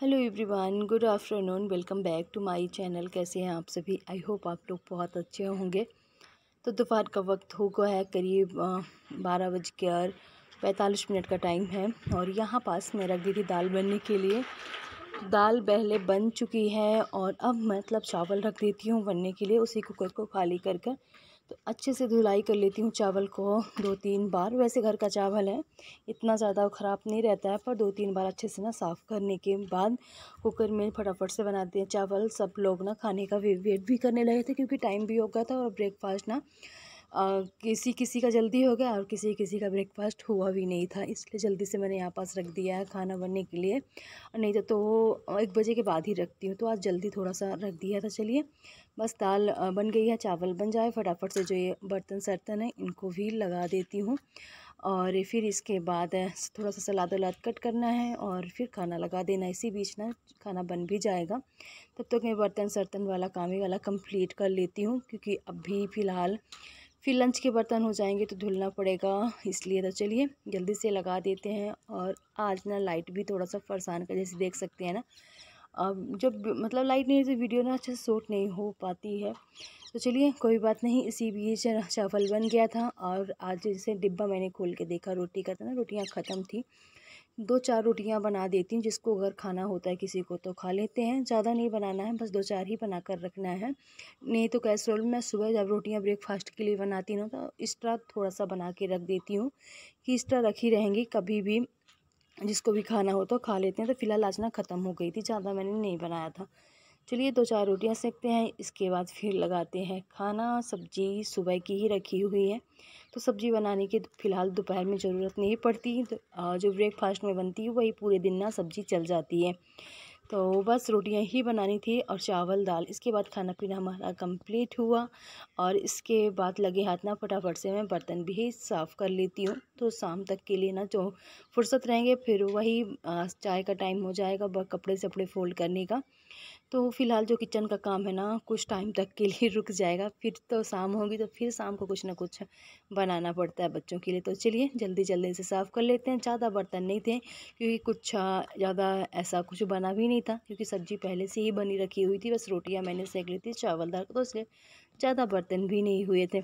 hello everyone good afternoon welcome back to my channel कैसे हैं आप सभी आई होप आप लोग बहुत अच्छे होंगे तो दोपहर का वक्त हो गया है करीब बारह बज के और पैंतालीस मिनट का टाइम है और यहाँ पास मैं रख दी थी दाल बनने के लिए दाल पहले बन चुकी है और अब मतलब चावल रख देती हूँ बनने के लिए उसी कुकर को खाली कर कर तो अच्छे से धुलाई कर लेती हूँ चावल को दो तीन बार वैसे घर का चावल है इतना ज़्यादा ख़राब नहीं रहता है पर दो तीन बार अच्छे से ना साफ़ करने के बाद कुकर में फटाफट से बनाते हैं चावल सब लोग ना खाने का वेट भी करने लगे थे क्योंकि टाइम भी हो गया था और ब्रेकफास्ट ना और किसी किसी का जल्दी हो गया और किसी किसी का ब्रेकफास्ट हुआ भी नहीं था इसलिए जल्दी से मैंने यहाँ पास रख दिया है खाना बनने के लिए और नहीं तो, तो एक बजे के बाद ही रखती हूँ तो आज जल्दी थोड़ा सा रख दिया था चलिए बस दाल बन गई है चावल बन जाए फटाफट से जो ये बर्तन सर्तन है इनको भी लगा देती हूँ और फिर इसके बाद थोड़ा सा सलाद वलाद कट करना है और फिर खाना लगा देना इसी बीच ना खाना बन भी जाएगा तब तक तो मैं बर्तन सर्तन वाला काम ही वाला कंप्लीट कर लेती हूँ क्योंकि अभी फ़िलहाल फिर लंच के बर्तन हो जाएंगे तो धुलना पड़ेगा इसलिए तो चलिए जल्दी से लगा देते हैं और आज ना लाइट भी थोड़ा सा फरसान का जैसे देख सकते हैं ना अब जब मतलब लाइट नहीं है तो वीडियो ना अच्छे से शूट नहीं हो पाती है तो चलिए कोई बात नहीं इसी बीच चावल बन गया था और आज जैसे डिब्बा मैंने खोल के देखा रोटी का था ना रोटियाँ ख़त्म थी दो चार रोटियां बना देती हूँ जिसको अगर खाना होता है किसी को तो खा लेते हैं ज़्यादा नहीं बनाना है बस दो चार ही बना कर रखना है नहीं तो कैसरोल मैं सुबह जब रोटियां ब्रेकफास्ट के लिए बनाती हूँ तो एक्स्ट्रा थोड़ा सा बना के रख देती हूँ कि एक्स्ट्रा रखी रहेंगी कभी भी जिसको भी खाना हो तो खा लेते हैं तो फिलहाल आज ना ख़त्म हो गई थी ज़्यादा मैंने नहीं बनाया था चलिए दो चार रोटियां सेकते हैं इसके बाद फिर लगाते हैं खाना सब्जी सुबह की ही रखी हुई है तो सब्जी बनाने की फ़िलहाल दोपहर में ज़रूरत नहीं पड़ती तो जो ब्रेकफास्ट में बनती है वही पूरे दिन ना सब्जी चल जाती है तो बस रोटियां ही बनानी थी और चावल दाल इसके बाद खाना पीना हमारा कंप्लीट हुआ और इसके बाद लगे हाथ ना फटाफट से मैं बर्तन भी साफ़ कर लेती हूँ तो शाम तक के लिए ना जो फुर्सत रहेंगे फिर वही चाय का टाइम हो जाएगा कपड़े सपड़े फोल्ड करने का तो फ़िलहाल जो किचन का काम है ना कुछ टाइम तक के लिए रुक जाएगा फिर तो शाम होगी तो फिर शाम को कुछ ना कुछ बनाना पड़ता है बच्चों के लिए तो चलिए जल्दी जल्दी से साफ़ कर लेते हैं ज़्यादा बर्तन नहीं थे क्योंकि कुछ ज़्यादा ऐसा कुछ बना भी नहीं था क्योंकि सब्ज़ी पहले से ही बनी रखी हुई थी बस रोटियाँ मैंने सेक ली थी चावल दाल तो इसलिए ज़्यादा बर्तन भी नहीं हुए थे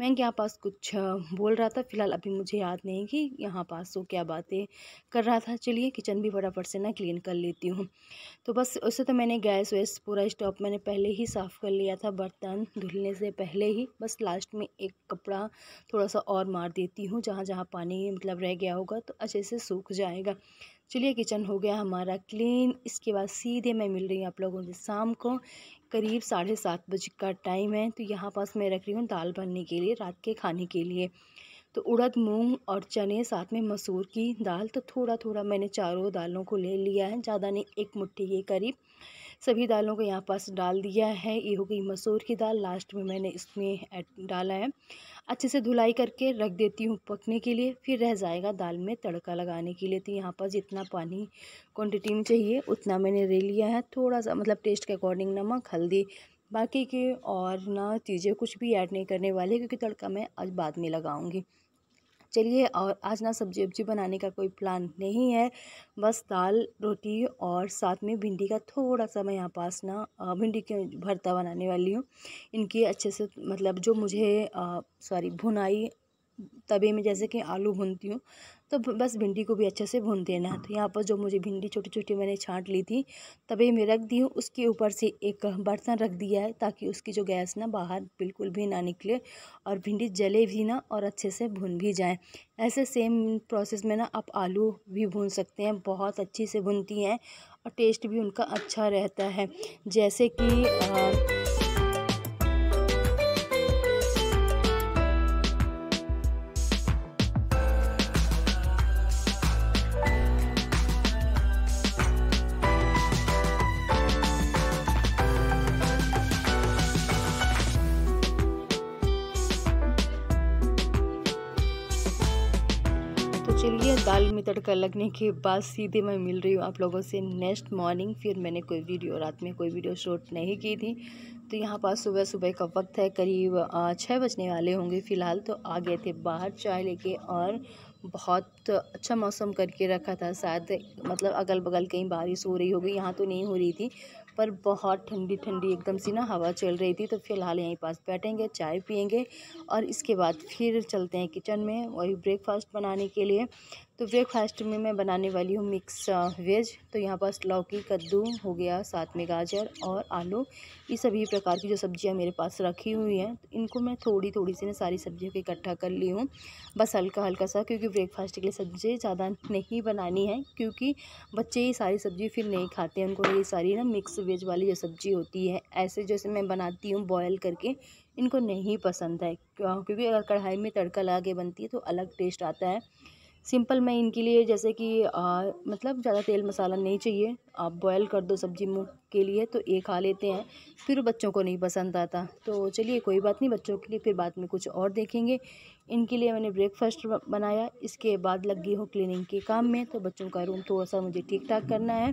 मैं यहाँ पास कुछ बोल रहा था फ़िलहाल अभी मुझे याद नहीं कि यहाँ पास वो क्या बातें कर रहा था चलिए किचन भी फटाफट से ना क्लीन कर लेती हूँ तो बस उससे तो मैंने गैस वैस पूरा स्टॉप मैंने पहले ही साफ़ कर लिया था बर्तन धुलने से पहले ही बस लास्ट में एक कपड़ा थोड़ा सा और मार देती हूँ जहाँ जहाँ पानी मतलब रह गया होगा तो अच्छे से सूख जाएगा चलिए किचन हो गया हमारा क्लीन इसके बाद सीधे मैं मिल रही हूँ आप लोगों से शाम को करीब साढ़े सात बजे का टाइम है तो यहाँ पास मैं रख रही हूँ दाल बनने के लिए रात के खाने के लिए तो उड़द मूंग और चने साथ में मसूर की दाल तो थोड़ा थोड़ा मैंने चारों दालों को ले लिया है ज़्यादा नहीं एक मुट्ठी के करीब सभी दालों को यहाँ पास डाल दिया है ये हो गई मसूर की दाल लास्ट में मैंने इसमें डाला है अच्छे से धुलाई करके रख देती हूँ पकने के लिए फिर रह जाएगा दाल में तड़का लगाने के लिए तो यहाँ पर जितना पानी क्वान्टिटी में चाहिए उतना मैंने ले लिया है थोड़ा सा मतलब टेस्ट के अकॉर्डिंग नमक हल्दी बाकी के और ना चीज़ें कुछ भी ऐड नहीं करने वाले क्योंकि तड़का मैं आज बाद में लगाऊंगी चलिए और आज ना सब्जी वब्जी बनाने का कोई प्लान नहीं है बस दाल रोटी और साथ में भिंडी का थोड़ा सा मैं यहाँ पास ना भिंडी के भरता बनाने वाली हूँ इनकी अच्छे से मतलब जो मुझे सॉरी भुनाई तवे में जैसे कि आलू भूनती हूँ तो बस भिंडी को भी अच्छे से भून देना है तो यहाँ पर जो मुझे भिंडी छोटी छोटी मैंने छांट ली थी तवे में रख दी हूँ उसके ऊपर से एक बर्तन रख दिया है ताकि उसकी जो गैस ना बाहर बिल्कुल भी ना निकले और भिंडी जले भी ना और अच्छे से भून भी जाए ऐसे सेम प्रोसेस में ना आप आलू भी भून सकते हैं बहुत अच्छी से भुनती हैं और टेस्ट भी उनका अच्छा रहता है जैसे कि तेल में तड़का लगने के बाद सीधे मैं मिल रही हूँ आप लोगों से नेक्स्ट मॉर्निंग फिर मैंने कोई वीडियो रात में कोई वीडियो शूट नहीं की थी तो यहाँ पास सुबह सुबह का वक्त है करीब छः बजने वाले होंगे फ़िलहाल तो आ गए थे बाहर चाय लेके और बहुत अच्छा मौसम करके रखा था शायद मतलब अगल बगल कहीं बारिश हो रही होगी यहाँ तो नहीं हो रही थी पर बहुत ठंडी ठंडी एकदम सी ना हवा चल रही थी तो फ़िलहाल यहीं पास बैठेंगे चाय पियेंगे और इसके बाद फिर चलते हैं किचन में वही ब्रेकफास्ट बनाने के लिए तो ब्रेकफास्ट में मैं बनाने वाली हूँ मिक्स वेज तो यहाँ पास लौकी कद्दू हो गया साथ में गाजर और आलू ये सभी प्रकार की जो सब्जियाँ मेरे पास रखी हुई हैं तो इनको मैं थोड़ी थोड़ी सी ना सारी सब्जियों को इकट्ठा कर ली हूँ बस हल्का हल्का सा क्योंकि ब्रेकफास्ट के लिए सब्जी ज़्यादा नहीं बनानी है क्योंकि बच्चे ये सारी सब्जी फिर नहीं खाते हैं उनको ये सारी ना मिक्स वेज वाली जो सब्ज़ी होती है ऐसे जैसे मैं बनाती हूँ बॉयल करके इनको नहीं पसंद है क्योंकि अगर कढ़ाई में तड़का लगा के बनती है तो अलग टेस्ट आता है सिंपल मैं इनके लिए जैसे कि आ, मतलब ज़्यादा तेल मसाला नहीं चाहिए आप बॉयल कर दो सब्जी मुँह के लिए तो ये खा लेते हैं फिर बच्चों को नहीं पसंद आता तो चलिए कोई बात नहीं बच्चों के लिए फिर बाद में कुछ और देखेंगे इनके लिए मैंने ब्रेकफास्ट बनाया इसके बाद लगी हो क्लिनिंग के काम में तो बच्चों का रूम थोड़ा सा मुझे ठीक ठाक करना है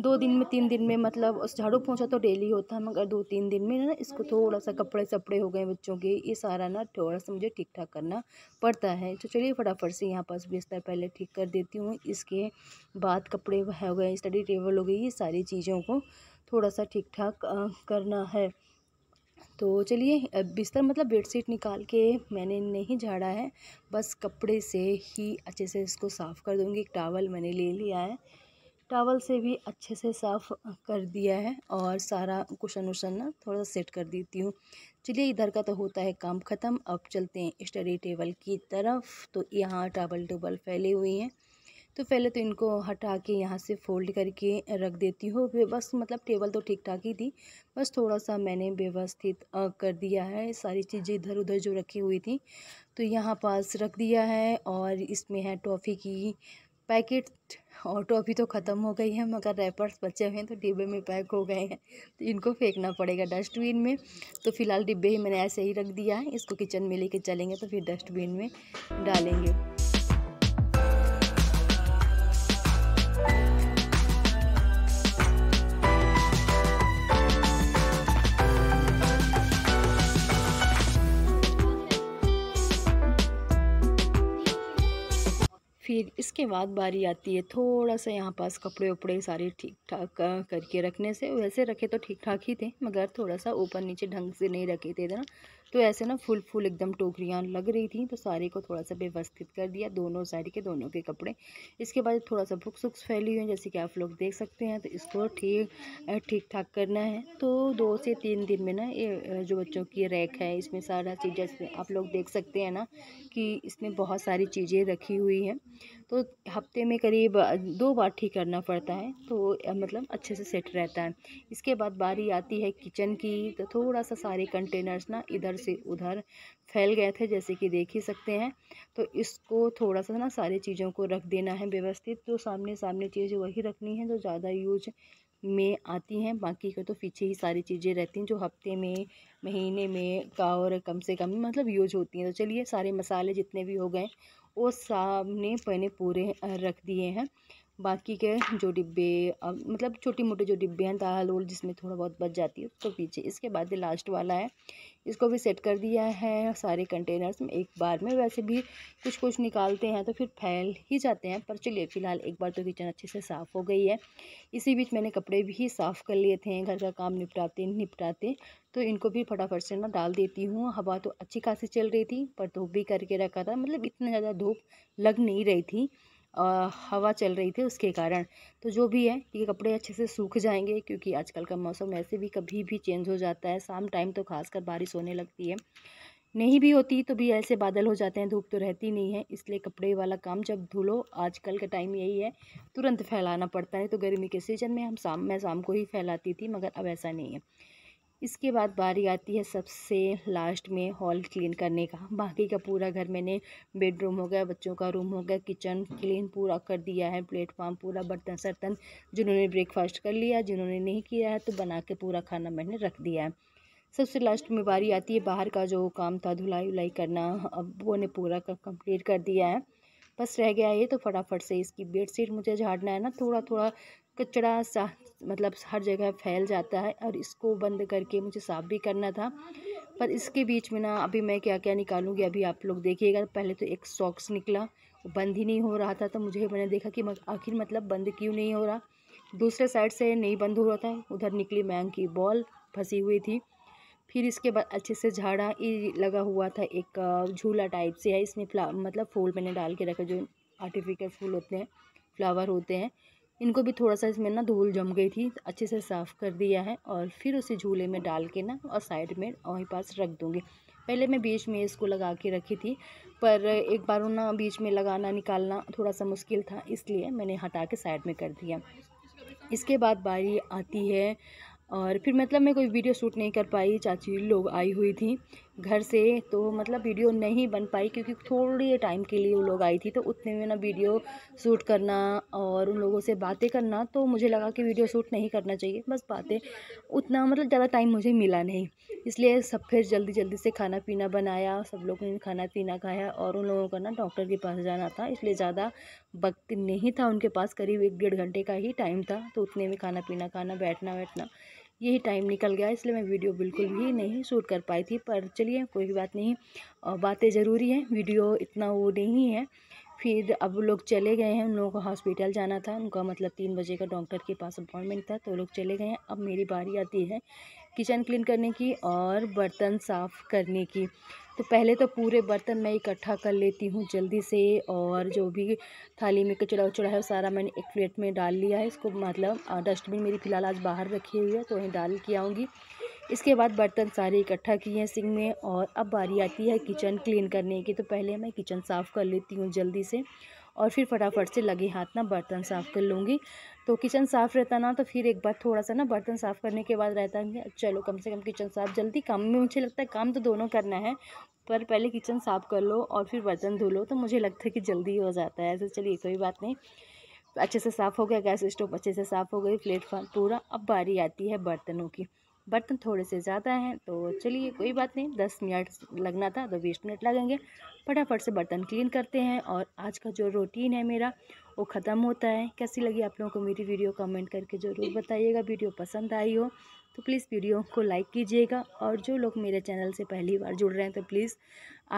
दो दिन में तीन दिन में मतलब उस झाड़ू पहुँचा तो डेली होता है मगर दो तीन दिन में ना इसको थोड़ा सा कपड़े सपड़े हो गए बच्चों के ये सारा ना थोड़ा सा मुझे ठीक ठाक करना पड़ता है तो चलिए फटाफट से यहाँ पास बिस्तर पहले ठीक कर देती हूँ इसके बाद कपड़े हो गए स्टडी टेबल हो गई ये सारी चीज़ों को थोड़ा सा ठीक ठाक करना है तो चलिए बिस्तर मतलब बेडशीट निकाल के मैंने नहीं झाड़ा है बस कपड़े से ही अच्छे से इसको साफ़ कर दूँगी एक टावल मैंने ले लिया है टॉवल से भी अच्छे से साफ़ कर दिया है और सारा कुशन उशन ना थोड़ा सा सेट कर देती हूँ चलिए इधर का तो होता है काम ख़त्म अब चलते हैं स्टडी टेबल की तरफ तो यहाँ टॉवल टेबल फैली हुई हैं तो पहले तो इनको हटा के यहाँ से फोल्ड करके रख देती हूँ फिर बस मतलब टेबल तो ठीक ठाक ही थी बस थोड़ा सा मैंने व्यवस्थित कर दिया है सारी चीज़ें इधर उधर जो रखी हुई थी तो यहाँ पास रख दिया है और इसमें है टॉफ़ी की पैकेट और टॉफ़ी तो ख़त्म हो गई है मगर रैपर्स बचे हुए हैं तो डिब्बे में पैक हो गए हैं तो इनको फेंकना पड़ेगा डस्टबिन में तो फ़िलहाल डिब्बे ही मैंने ऐसे ही रख दिया है इसको किचन में लेके चलेंगे तो फिर डस्टबिन में डालेंगे फिर इसके बाद बारी आती है थोड़ा सा यहाँ पास कपड़े उपड़े सारे ठीक ठाक करके रखने से वैसे रखे तो ठीक ठाक ही थे मगर थोड़ा सा ऊपर नीचे ढंग से नहीं रखे थे ना तो ऐसे ना फुल फुल एकदम टोकरियाँ लग रही थी तो साड़ी को थोड़ा सा व्यवस्थित कर दिया दोनों साड़ी के दोनों के कपड़े इसके बाद थोड़ा सा भुख वुक्स फैली हुई हैं जैसे कि आप लोग देख सकते हैं तो इसको ठीक ठीक ठाक करना है तो दो से तीन दिन में ना ये जो बच्चों की रैक है इसमें सारा चीज़ जैसे आप लोग देख सकते हैं ना कि इसमें बहुत सारी चीज़ें रखी हुई हैं तो हफ्ते में करीब दो बार ठीक करना पड़ता है तो मतलब अच्छे से सेट रहता है इसके बाद बारी आती है किचन की तो थोड़ा सा सारे कंटेनर्स ना इधर से उधर फैल गए थे जैसे कि देख ही सकते हैं तो इसको थोड़ा सा ना सारी चीज़ों को रख देना है व्यवस्थित जो तो सामने सामने चीज़ें वही रखनी है जो ज़्यादा यूज में आती हैं बाकी को तो पीछे ही सारी चीज़ें रहती हैं जो हफ्ते में महीने में का और कम से कम मतलब यूज होती हैं तो चलिए सारे मसाले जितने भी हो गए वो सामने पहने पूरे रख दिए हैं बाकी के जो डिब्बे मतलब छोटे मोटे जो डिब्बे हैं दाल उल जिसमें थोड़ा बहुत बच जाती है उसको तो पीछे इसके बाद लास्ट वाला है इसको भी सेट कर दिया है सारे कंटेनर्स में एक बार में वैसे भी कुछ कुछ निकालते हैं तो फिर फैल ही जाते हैं पर चलिए फ़िलहाल एक बार तो किचन अच्छे से साफ़ हो गई है इसी बीच मैंने कपड़े भी साफ़ कर लिए थे घर का काम निपटाते निपटाते तो इनको भी फटाफट से ना डाल देती हूँ हवा तो अच्छी खासी चल रही थी पर धूप भी करके रखा था मतलब इतना ज़्यादा धूप लग नहीं रही थी हवा चल रही थी उसके कारण तो जो भी है ये कपड़े अच्छे से सूख जाएंगे क्योंकि आजकल का मौसम ऐसे भी कभी भी चेंज हो जाता है शाम टाइम तो खासकर बारिश होने लगती है नहीं भी होती तो भी ऐसे बादल हो जाते हैं धूप तो रहती नहीं है इसलिए कपड़े वाला काम जब धुलो आजकल का टाइम यही है तुरंत फैलाना पड़ता है तो गर्मी के सीजन में हम शाम मैं शाम को ही फैलाती थी मगर अब ऐसा नहीं है इसके बाद बारी आती है सबसे लास्ट में हॉल क्लीन करने का बाकी का पूरा घर मैंने बेडरूम हो गया बच्चों का रूम हो गया किचन क्लीन पूरा कर दिया है प्लेटफार्म पूरा बर्तन सर्तन जिन्होंने ब्रेकफास्ट कर लिया जिन्होंने नहीं किया है तो बना के पूरा खाना मैंने रख दिया है सबसे लास्ट में बारी आती है बाहर का जो काम था धुलाई उलाई करना अब वो ने पूरा कंप्लीट कर दिया है बस रह गया ये तो फटाफट से इसकी बेड मुझे झाड़ना है ना थोड़ा थोड़ा कचड़ा सा मतलब हर जगह फैल जाता है और इसको बंद करके मुझे साफ़ भी करना था पर इसके बीच में ना अभी मैं क्या क्या निकालूंगी अभी आप लोग देखिएगा पहले तो एक सॉक्स निकला बंद ही नहीं हो रहा था तो मुझे मैंने देखा कि आखिर मतलब बंद क्यों नहीं हो रहा दूसरे साइड से नहीं बंद हो रहा था उधर निकली मैंग की बॉल फंसी हुई थी फिर इसके बाद अच्छे से झाड़ा ये लगा हुआ था एक झूला टाइप से है इसमें फ्ला मतलब फूल मैंने डाल के रखा जो आर्टिफिकल फूल होते हैं फ्लावर होते हैं इनको भी थोड़ा सा इसमें ना धूल जम गई थी अच्छे से साफ़ कर दिया है और फिर उसे झूले में डाल के ना और साइड में वहीं पास रख दूँगी पहले मैं बीच में इसको लगा के रखी थी पर एक बार ना बीच में लगाना निकालना थोड़ा सा मुश्किल था इसलिए मैंने हटा के साइड में कर दिया इसके बाद बारी आती है और फिर मतलब मैं कोई वीडियो शूट नहीं कर पाई चाची लोग आई हुई थी घर से तो मतलब वीडियो नहीं बन पाई क्योंकि थोड़ी टाइम के लिए वो लोग आई थी तो उतने में ना वीडियो शूट करना और उन लोगों से बातें करना तो मुझे लगा कि वीडियो शूट नहीं करना चाहिए बस बातें उतना मतलब ज़्यादा टाइम मुझे मिला नहीं इसलिए सब फिर जल्दी जल्दी से खाना पीना बनाया सब लोगों ने खाना पीना खाया और उन लोगों का ना डॉक्टर के पास जाना था इसलिए ज़्यादा वक्त नहीं था उनके पास करीब एक डेढ़ घंटे का ही टाइम था तो उतने में खाना पीना खाना बैठना बैठना यही टाइम निकल गया इसलिए मैं वीडियो बिल्कुल भी नहीं शूट कर पाई थी पर चलिए कोई बात नहीं और बातें ज़रूरी हैं वीडियो इतना वो नहीं है फिर अब लोग चले गए हैं उन लोगों को हॉस्पिटल जाना था उनका मतलब तीन बजे का डॉक्टर के पास अपॉइंटमेंट था तो लोग चले गए हैं अब मेरी बारी आती है किचन क्लीन करने की और बर्तन साफ़ करने की तो पहले तो पूरे बर्तन मैं इकट्ठा कर लेती हूँ जल्दी से और जो भी थाली में कचड़ा उचड़ा है वो सारा मैंने एक प्लेट में डाल लिया है इसको मतलब डस्टबिन मेरी फ़िलहाल आज बाहर रखी हुई है तो वहीं डाल के आऊँगी इसके बाद बर्तन सारे इकट्ठा किए हैं सिंग में और अब बारी आती है किचन क्लीन करने की तो पहले मैं किचन साफ़ कर लेती हूँ जल्दी से और फिर फटाफट से लगे हाथ ना बर्तन साफ़ कर लूँगी तो किचन साफ़ रहता ना तो फिर एक बार थोड़ा सा ना बर्तन साफ़ करने के बाद रहता है चलो कम से कम किचन साफ़ जल्दी काम में मुझे लगता है काम तो दोनों करना है पर पहले किचन साफ़ कर लो और फिर बर्तन धो लो तो मुझे लगता है कि जल्दी हो जाता है ऐसे चलिए कोई बात नहीं अच्छे से साफ़ हो गया गैस स्टोव अच्छे से साफ़ हो गई प्लेटफॉर्म पूरा अब बारी आती है बर्तनों की बर्तन थोड़े से ज़्यादा हैं तो चलिए कोई बात नहीं दस मिनट लगना था तो बीस मिनट लगेंगे फटाफट से बर्तन क्लीन करते हैं और आज का जो रूटीन है मेरा वो ख़त्म होता है कैसी लगी आप लोगों को मेरी वीडियो कमेंट करके ज़रूर बताइएगा वीडियो पसंद आई हो तो प्लीज़ वीडियो को लाइक कीजिएगा और जो लोग मेरे चैनल से पहली बार जुड़ रहे हैं तो प्लीज़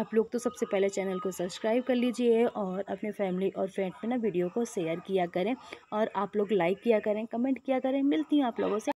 आप लोग तो सबसे पहले चैनल को सब्सक्राइब कर लीजिए और अपने फैमिली और फ्रेंड में ना वीडियो को शेयर किया करें और आप लोग लाइक किया करें कमेंट किया करें मिलती हूँ आप लोगों से